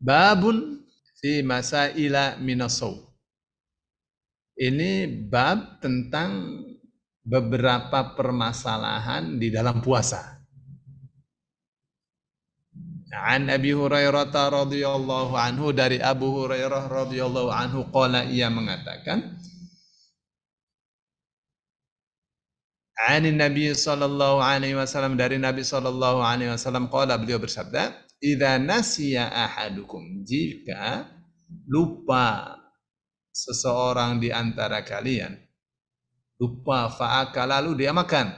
Babun fi masaila minasau. Ini bab tentang beberapa permasalahan di dalam puasa. An Abi Hurairah radhiyallahu anhu dari Abu Hurairah radhiyallahu anhu qala ia mengatakan An Nabi sallallahu alaihi wasallam dari Nabi sallallahu alaihi wasallam qala beliau bersabda idza nasiya ahadukum jika lupa seseorang di antara kalian lupa fa'aka lalu dia makan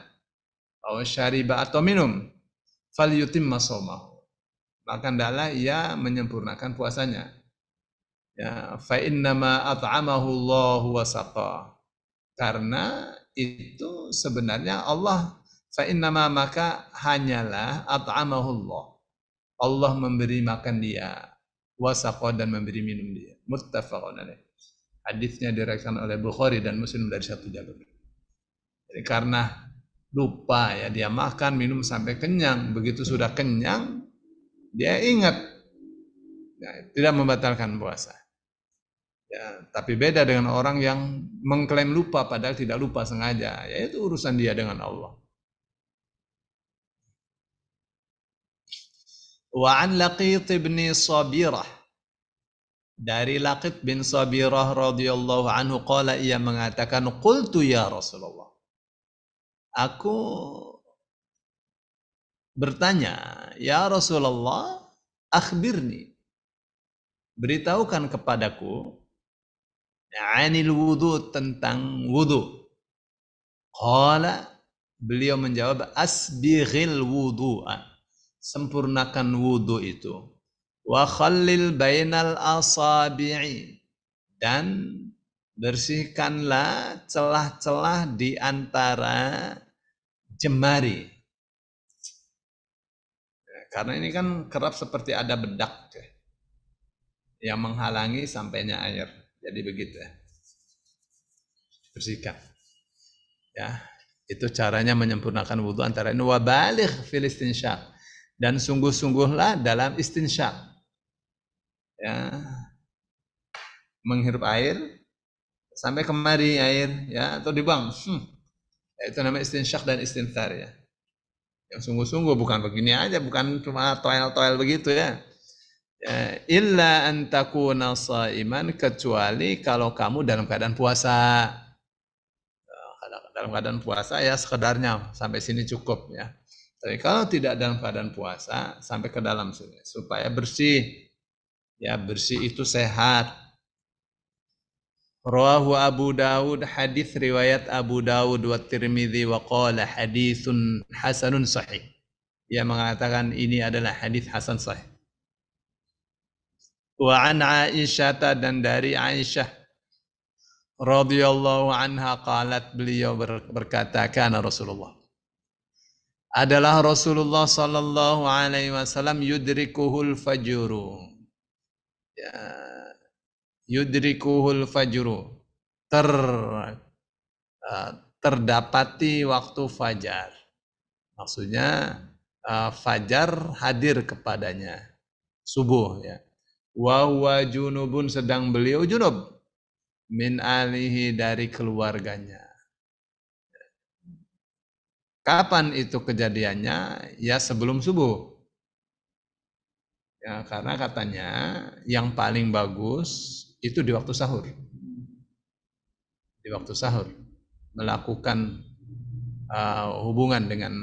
atau syariba atau minum fal yutimma shaumahu maka hendaklah ia menyempurnakan puasanya ya fa innama at'amahu Allah wa saqa karena itu sebenarnya Allah fa innama maka hanyalah at'amahu Allah Allah memberi makan dia, wasaqa dan memberi minum dia. Muttafaqun alaih. Hadisnya direkam oleh Bukhari dan Muslim dari satu jalur. Jadi karena lupa ya dia makan minum sampai kenyang, begitu sudah kenyang dia ingat nah, tidak membatalkan puasa. Ya, tapi beda dengan orang yang mengklaim lupa padahal tidak lupa sengaja, yaitu urusan dia dengan Allah. Wa an Laqit ibn Sabirah. Dari Laqit bin Sabirah radhiyallahu anhu qala ia mengatakan qultu ya Rasulullah. Aku bertanya, "Ya Rasulullah, akhbirni. Beritahukan kepadaku anil wudu tentang wudu." Qala beliau menjawab, "Asbighil wudu'a." sempurnakan wudhu itu. Wa khallil bainal asabi'i. Dan bersihkanlah celah-celah di antara jemari. Karena ini kan kerap seperti ada bedak yang menghalangi sampainya air. Jadi begitu ya. Bersihkan. Ya, itu caranya menyempurnakan wudhu antara ini Wabalik filistin syak dan sungguh-sungguhlah dalam istinsyak. Ya. Menghirup air sampai kemari air ya atau di Hmm. Ya, itu namanya istinsyak dan istintar ya. Yang sungguh-sungguh bukan begini aja, bukan cuma toel-toel begitu ya. ya illa antakuna iman kecuali kalau kamu dalam keadaan puasa. Ya, dalam keadaan puasa ya sekedarnya sampai sini cukup ya tapi kalau tidak dalam keadaan puasa, sampai ke dalam sini supaya bersih. Ya, bersih itu sehat. Rawahu Abu Dawud hadis riwayat Abu Dawud wa Tirmidzi wa qala haditsun hasanun sahih. Ya mengatakan ini adalah hadis hasan sahih. Wa an Aisyah dan dari Aisyah radhiyallahu anha qalat beliau berkata kana Rasulullah adalah Rasulullah Sallallahu Alaihi Wasallam yudrikuhul fajru, Ya, yudrikuhul fajru Ter, e, terdapati waktu fajar. Maksudnya e, fajar hadir kepadanya subuh ya. Wa junubun sedang beliau junub min alihi dari keluarganya Kapan itu kejadiannya? Ya sebelum subuh. Ya, karena katanya yang paling bagus itu di waktu sahur. Di waktu sahur melakukan uh, hubungan dengan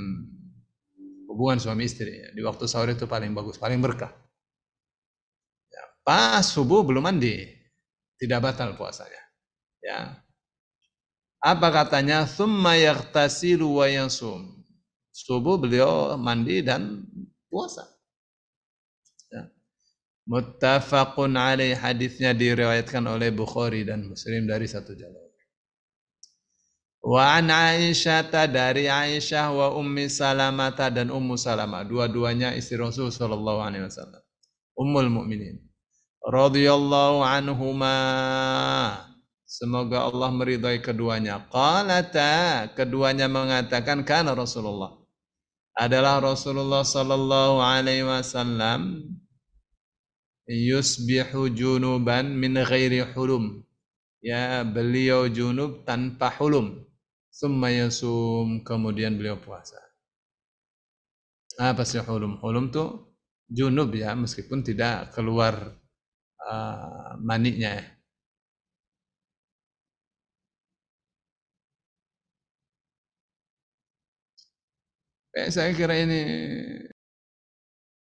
hubungan suami istri di waktu sahur itu paling bagus, paling berkah. Ya, pas subuh belum mandi, tidak batal puasanya. Ya, apa katanya? Thumma yaktasilu wa yasum. Subuh beliau mandi dan puasa. Ya. Muttafaqun alaih hadisnya diriwayatkan oleh Bukhari dan Muslim dari satu jalur. Wa an Aisyata dari Aisyah wa Ummi Salamata dan Ummu Salamah. Dua-duanya istri Rasul Sallallahu Alaihi Wasallam. Ummul Mukminin. Radiyallahu anhumah Semoga Allah meridhai keduanya. Qalata, keduanya mengatakan karena Rasulullah adalah Rasulullah sallallahu alaihi wasallam yusbihu junuban min ghairi hulum. Ya, beliau junub tanpa hulum. Summa yasum, kemudian beliau puasa. Apa sih hulum? Hulum tuh junub ya, meskipun tidak keluar uh, ah, maniknya ya Eh, saya kira ini